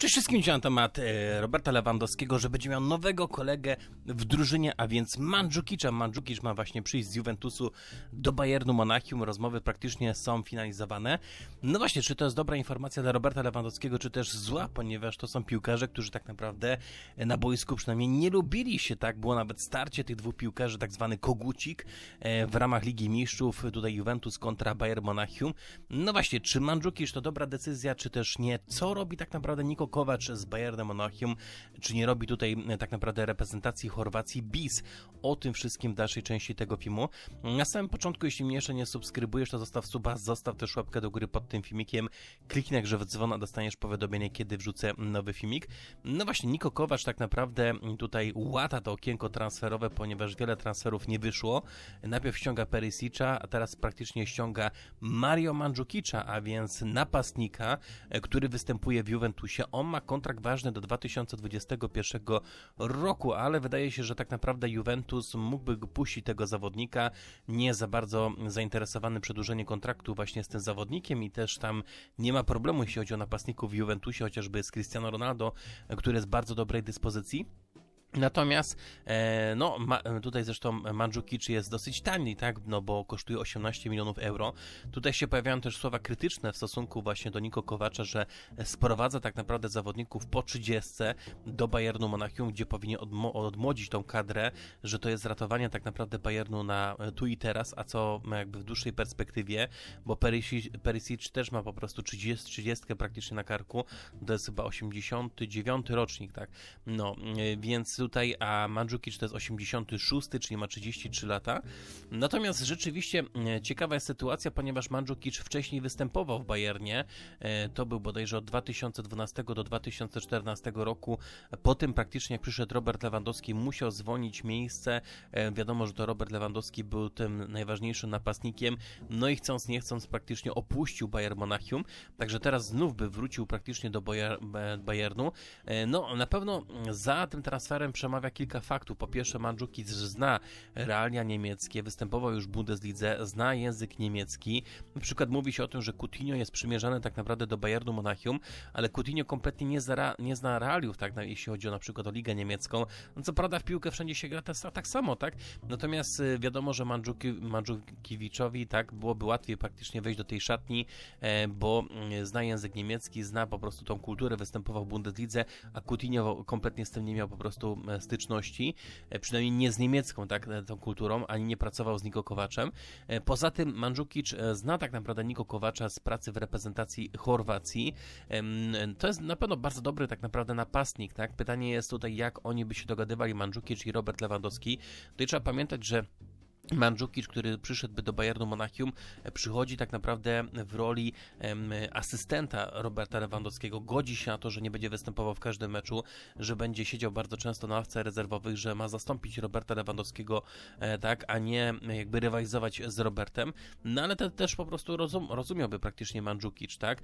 Cześć wszystkim, dzisiaj na temat e, Roberta Lewandowskiego, że będzie miał nowego kolegę w drużynie, a więc Mandzukicza. Mandzukicz ma właśnie przyjść z Juventusu do Bayernu Monachium. Rozmowy praktycznie są finalizowane. No właśnie, czy to jest dobra informacja dla Roberta Lewandowskiego, czy też zła, ponieważ to są piłkarze, którzy tak naprawdę e, na boisku przynajmniej nie lubili się, tak? Było nawet starcie tych dwóch piłkarzy, tak zwany kogucik e, w ramach Ligi Mistrzów, tutaj Juventus kontra Bayern Monachium. No właśnie, czy Mandzukicz to dobra decyzja, czy też nie? Co robi tak naprawdę Niko Kokowacz z Bayernem Monachium, czy nie robi tutaj e, tak naprawdę reprezentacji Chorwacji bis. O tym wszystkim w dalszej części tego filmu. Na samym początku, jeśli mnie jeszcze nie subskrybujesz, to zostaw suba, zostaw też łapkę do góry pod tym filmikiem, kliknij że w dzwon, dostaniesz powiadomienie, kiedy wrzucę nowy filmik. No właśnie, Niko Kowacz tak naprawdę tutaj łata to okienko transferowe, ponieważ wiele transferów nie wyszło. Najpierw ściąga Perisicza, a teraz praktycznie ściąga Mario Mandzukicza, a więc napastnika, e, który występuje w Juventusie. On on ma kontrakt ważny do 2021 roku, ale wydaje się, że tak naprawdę Juventus mógłby puścić tego zawodnika, nie za bardzo zainteresowany przedłużeniem kontraktu właśnie z tym zawodnikiem i też tam nie ma problemu, jeśli chodzi o napastników w Juventusie, chociażby z Cristiano Ronaldo, który jest bardzo dobrej dyspozycji. Natomiast e, no, tutaj zresztą Mandżukiczy jest dosyć tani, tak? No bo kosztuje 18 milionów euro. Tutaj się pojawiają też słowa krytyczne w stosunku właśnie do Niko Kowacza, że sprowadza tak naprawdę zawodników po 30 do Bayernu Monachium, gdzie powinien odmłodzić tą kadrę, że to jest ratowanie tak naprawdę Bayernu na e, tu i teraz, a co jakby w dłuższej perspektywie, bo Perisic, Perisic też ma po prostu 30, 30 praktycznie na karku, to jest chyba 89 rocznik, tak? No, e, więc tutaj, a Mandzukic to jest 86, czyli ma 33 lata. Natomiast rzeczywiście e, ciekawa jest sytuacja, ponieważ Mandzukic wcześniej występował w Bayernie, e, to był bodajże od 2012 do 2014 roku. Po tym praktycznie jak przyszedł Robert Lewandowski, musiał zwolnić miejsce. E, wiadomo, że to Robert Lewandowski był tym najważniejszym napastnikiem, no i chcąc nie chcąc praktycznie opuścił Bayern Monachium, także teraz znów by wrócił praktycznie do Bayernu. No na pewno za tym transferem przemawia kilka faktów. Po pierwsze, Mandzukic zna realia niemieckie, występował już w Bundeslidze, zna język niemiecki. Na przykład mówi się o tym, że Coutinho jest przymierzany tak naprawdę do Bayernu Monachium, ale Coutinho kompletnie nie, zna, nie zna realiów, tak, jeśli chodzi o na przykład o Ligę Niemiecką. No, co prawda w piłkę wszędzie się gra tak samo, tak? Natomiast y, wiadomo, że Mandzuki, Mandzukiewiczowi tak byłoby łatwiej praktycznie wejść do tej szatni, e, bo y, zna język niemiecki, zna po prostu tą kulturę, występował w Bundeslidze, a Coutinho kompletnie z tym nie miał po prostu E, styczności, e, przynajmniej nie z niemiecką tak, e, tą kulturą, ani nie pracował z Niko Kowaczem. Poza tym Mandzukic zna tak naprawdę Niko Kowacza z pracy w reprezentacji Chorwacji. To jest na pewno bardzo dobry tak naprawdę napastnik. Tak? Pytanie jest tutaj, jak oni by się dogadywali, Mandzukic i Robert Lewandowski. Tutaj trzeba pamiętać, że Mandzukic, który przyszedłby do Bayernu Monachium, e, przychodzi tak naprawdę w roli asystenta Roberta Lewandowskiego. Godzi się na to, że nie będzie występował w każdym meczu, że będzie siedział bardzo często na ławce rezerwowych, że ma zastąpić Roberta Lewandowskiego, e, tak, a nie e, jakby rywalizować z Robertem. No ale to też po prostu rozum, rozumiałby praktycznie Mandzukic, tak?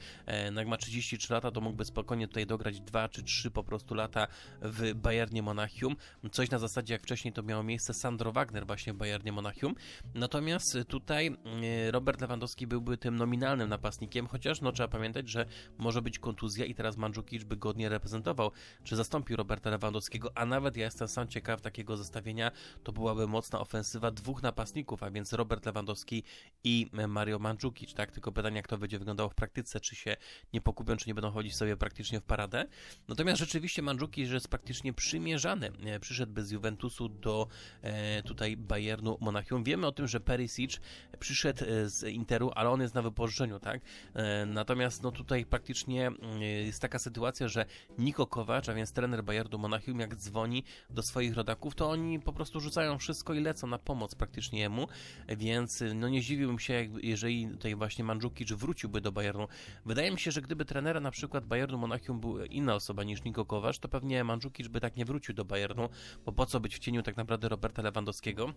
No jak ma 33 lata, to mógłby spokojnie tutaj dograć 2 czy 3 po prostu lata w Bayernie Monachium. Coś na zasadzie jak wcześniej to miało miejsce Sandro Wagner właśnie w Bayernie Monachium Monachium. Natomiast tutaj e, Robert Lewandowski byłby tym nominalnym napastnikiem, chociaż no trzeba pamiętać, że może być kontuzja i teraz Mandzukic by godnie reprezentował, czy zastąpił Roberta Lewandowskiego, a nawet ja jestem sam ciekaw takiego zestawienia, to byłaby mocna ofensywa dwóch napastników, a więc Robert Lewandowski i Mario Mandzukic, tak? Tylko pytanie, jak to będzie wyglądało w praktyce, czy się nie pokupią, czy nie będą chodzić sobie praktycznie w paradę. Natomiast rzeczywiście Mandzukic jest praktycznie przymierzany, e, przyszedłby z Juventusu do e, tutaj Bayernu Monachium Monachium. Tak, wiemy o tym, że Perisic przyszedł e, z Interu, ale on jest na wypożyczeniu, tak? E, natomiast no tutaj praktycznie mm, jest taka sytuacja, że Niko Kowacz, a więc trener Bayardu Monachium, jak dzwoni do swoich rodaków, to oni po prostu rzucają wszystko i lecą na pomoc praktycznie jemu, więc no nie zdziwiłbym się, jeżeli tutaj właśnie Mandzukic wróciłby do Bayernu. Wydaje mi się, że gdyby trenera na przykład Bayernu Monachium był inna osoba niż Niko Kowacz, to pewnie Mandzukic by tak nie wrócił do Bayernu, bo po co być w cieniu tak naprawdę Roberta Lewandowskiego?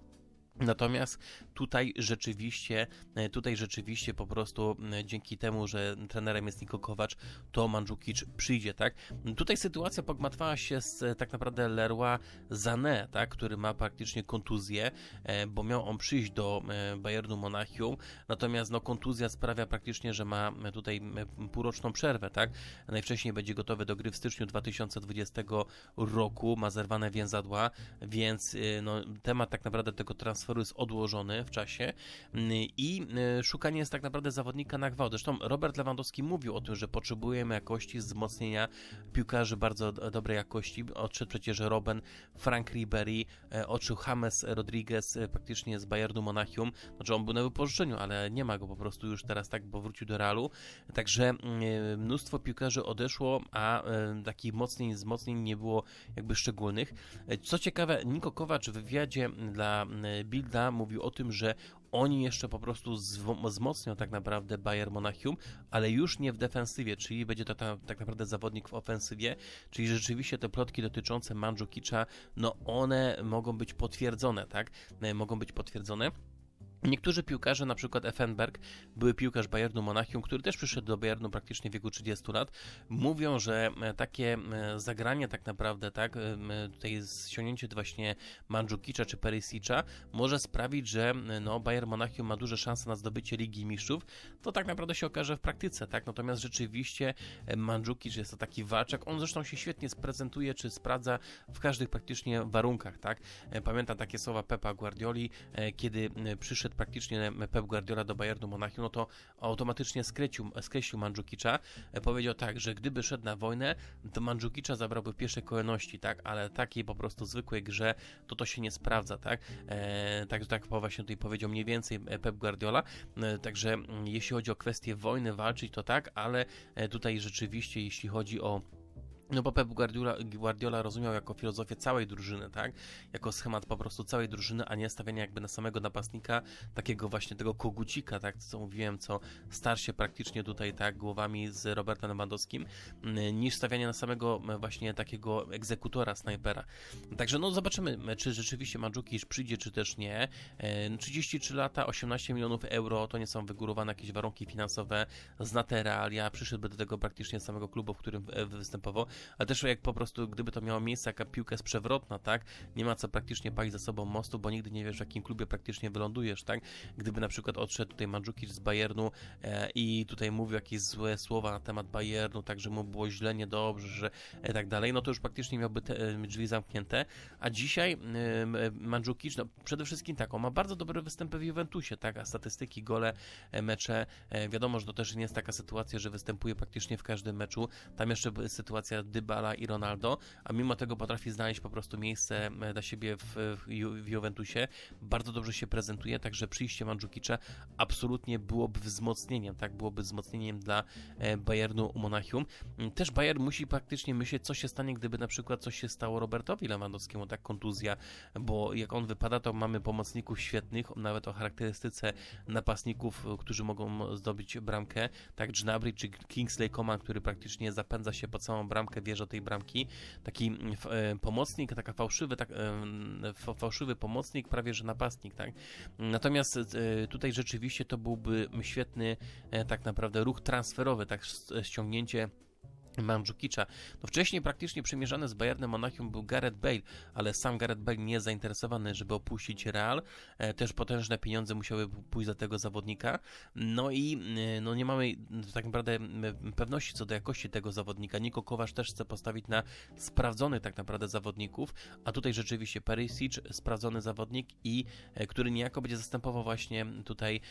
Natomiast tutaj rzeczywiście, e, tutaj rzeczywiście po prostu dzięki temu, że trenerem jest Niko Kowacz, to Mandzukic przyjdzie, tak? Tutaj sytuacja pogmatwała się z e, tak naprawdę Leroy zane, tak? Który ma praktycznie kontuzję, e, bo miał on przyjść do Bayernu Monachium, natomiast no kontuzja sprawia praktycznie, że ma tutaj półroczną przerwę, tak? Najwcześniej będzie gotowy do gry w styczniu 2020 roku, ma zerwane więzadła, więc no, temat tak naprawdę tego transferu transferu jest odłożony w czasie mm, i e, szukanie jest tak naprawdę zawodnika na gwałt. Zresztą Robert Lewandowski mówił o tym, że potrzebujemy jakości wzmocnienia piłkarzy bardzo dobrej jakości. Odszedł przecież Robben, Frank Ribery, e, odszedł James Rodriguez e, praktycznie z Bayernu Monachium. Znaczy on był na wypożyczeniu, ale nie ma go po prostu już teraz tak, bo wrócił do Realu. Także mm, mnóstwo piłkarzy odeszło, a takich mocniej wzmocnień nie było jakby szczególnych. Co ciekawe, Niko Kowacz w wywiadzie dla mm, Bilda mówił o tym, że oni jeszcze po prostu wzmocnią tak naprawdę Bayern Monachium, ale już nie w defensywie, czyli będzie to tak naprawdę zawodnik w ofensywie, czyli rzeczywiście te plotki dotyczące Mandzukicza, no one mogą być potwierdzone, tak? E, mogą być potwierdzone. Niektórzy piłkarze, na przykład Effenberg, były piłkarz Bayernu Monachium, który też przyszedł do Bayernu praktycznie w wieku 30 lat, mówią, że e, takie e, zagranie tak naprawdę, tak, e, tutaj zsiągnięcie właśnie Mandzukicza czy Perisicza może sprawić, że no, Bayern Monachium ma duże szanse na zdobycie Ligi Mistrzów, to tak naprawdę się okaże w praktyce, tak, natomiast rzeczywiście Mandzukicz jest to taki walczak, on zresztą się świetnie prezentuje czy sprawdza w każdych praktycznie warunkach, tak, pamiętam takie słowa Pepa Guardioli, kiedy przyszedł praktycznie Pep Guardiola do Bayernu Monachium, no to automatycznie skreślił, skreślił Mandżukicza. Powiedział tak, że gdyby szedł na wojnę, to Mandżukicza zabrałby pierwsze kolejności, tak, ale takiej po prostu zwykłej grze to to się nie sprawdza, tak. E, także tak, tak właśnie tutaj powiedział mniej więcej Pep Guardiola. E, także mm, jeśli chodzi o kwestię wojny, walczyć to tak, ale e, tutaj rzeczywiście jeśli chodzi o no bo Pep Guardiola, Guardiola rozumiał jako filozofię całej drużyny, tak? Jako schemat po prostu całej drużyny, a nie stawianie jakby na samego napastnika, takiego właśnie tego kogucika, tak? Co mówiłem, co star się praktycznie tutaj, tak? Głowami z Robertem Lewandowskim, mm, niż stawianie na samego e, właśnie takiego egzekutora, snajpera. Także no zobaczymy, e, czy rzeczywiście Mandzukic przyjdzie, czy też nie. 33 e, no, lata, 18 milionów euro, to nie są wygórowane jakieś warunki finansowe, zna te realia, przyszedłby do tego praktycznie samego klubu, w którym występował ale też jak po prostu, gdyby to miało miejsce, jaka piłka jest przewrotna, tak? Nie ma co praktycznie palić za sobą mostu, bo nigdy nie wiesz, w jakim klubie praktycznie wylądujesz, tak? Gdyby na przykład odszedł tutaj Mandzukic z Bayernu e, i tutaj mówił jakieś złe słowa na temat Bayernu, tak, że mu było źle, niedobrze, że e, tak dalej, no to już praktycznie miałby te, e, drzwi zamknięte, a dzisiaj e, Mandzukic, no przede wszystkim tak, on ma bardzo dobre występy w Juventusie, tak? A statystyki, gole, e, mecze, e, wiadomo, że to też nie jest taka sytuacja, że występuje praktycznie w każdym meczu, tam jeszcze sytuacja Dybala i Ronaldo, a mimo tego potrafi znaleźć po prostu miejsce e, dla siebie w, w Juventusie. Bardzo dobrze się prezentuje, także przyjście Mandzukicza absolutnie byłoby wzmocnieniem, tak? Byłoby wzmocnieniem dla e, Bayernu Monachium. Mm, też Bayern musi praktycznie myśleć, co się stanie, gdyby na przykład coś się stało Robertowi Lewandowskiemu, tak? Kontuzja, bo jak on wypada, to mamy pomocników świetnych, nawet o charakterystyce napastników, e, którzy mogą zdobyć bramkę, tak? Gnabry czy Kingsley Coman, który praktycznie zapędza się po całą bramkę bramkę, wieżę tej bramki. Taki mm, e, pomocnik, taka fałszywy, tak, e, mm, fałszywy pomocnik, prawie że napastnik, tak. Natomiast e, tutaj rzeczywiście to byłby świetny tak naprawdę ruch transferowy, tak ściągnięcie Mandzukicza. No wcześniej praktycznie przymierzany z Bayernem Monachium był Gareth Bale, ale sam Gareth Bale nie jest zainteresowany, żeby opuścić Real. E, też potężne pieniądze musiały pójść za tego zawodnika. No i e, no nie mamy tak naprawdę e, pewności co do jakości tego zawodnika. Niko Kowasz też chce postawić na sprawdzonych tak naprawdę zawodników, a tutaj rzeczywiście Perisic, sprawdzony zawodnik i który niejako będzie zastępował właśnie tutaj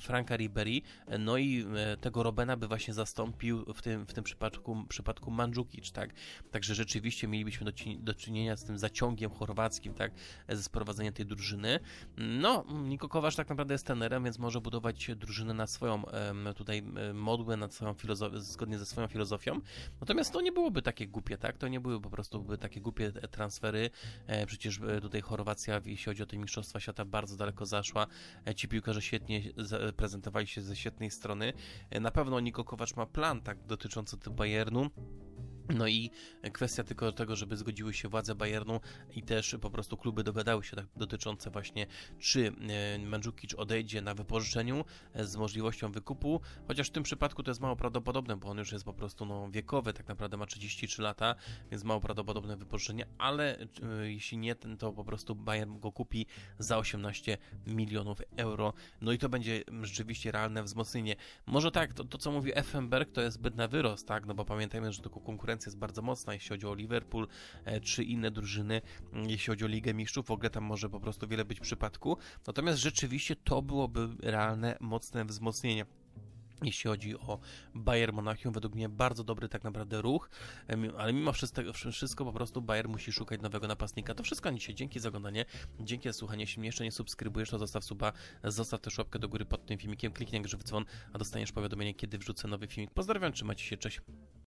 Franka Ribery. No i tego Robena by właśnie zastąpił w tym, w tym przypadku przypadku, przypadku Mandzukic, tak? Także rzeczywiście mielibyśmy do, do czynienia z tym zaciągiem chorwackim, tak? Ze sprowadzenia tej drużyny. No, Niko Kowacz tak naprawdę jest tenerem, więc może budować drużynę na swoją tutaj modłę, na swoją filozofię, zgodnie ze swoją filozofią. Natomiast to nie byłoby takie głupie, tak? To nie były po prostu były takie głupie e, transfery. E, przecież e, tutaj Chorwacja, jeśli chodzi o te Mistrzostwa Świata, bardzo daleko zaszła. Ci piłkarze świetnie prezentowali się ze świetnej strony. Na pewno Niko Kowacz ma plan, tak, dotyczący tej Bayernu Ernu No i kwestia tylko tego, żeby zgodziły się władze Bayernu i też po prostu kluby dogadały się tak dotyczące właśnie, czy e, Mandzukic odejdzie na wypożyczeniu e, z możliwością wykupu, chociaż w tym przypadku to jest mało prawdopodobne, bo on już jest po prostu no, wiekowy, tak naprawdę ma 33 lata, więc mało prawdopodobne wypożyczenie, ale e, jeśli nie, ten to po prostu Bayern go kupi za 18 milionów euro, no i to będzie rzeczywiście realne wzmocnienie. Może tak, to, to co mówi Effenberg, to jest zbyt na wyrost, tak, no bo pamiętajmy, że tylko konkurencja konkurencja jest bardzo mocna, jeśli chodzi o Liverpool e, czy inne drużyny, mm, jeśli chodzi o Ligę Mistrzów, w ogóle tam może po prostu wiele być przypadku. Natomiast rzeczywiście to byłoby realne, mocne wzmocnienie jeśli chodzi o Bayern Monachium, według mnie bardzo dobry tak naprawdę ruch, e, ale mimo wszystko, wszystko po prostu Bayern musi szukać nowego napastnika. To wszystko na dzisiaj. Dzięki za oglądanie, dzięki za słuchanie. Jeśli mnie jeszcze nie subskrybujesz, to zostaw suba, zostaw też łapkę do góry pod tym filmikiem, kliknij grzyw dzwon, a dostaniesz powiadomienie, kiedy wrzucę nowy filmik. Pozdrawiam, trzymajcie się, cześć.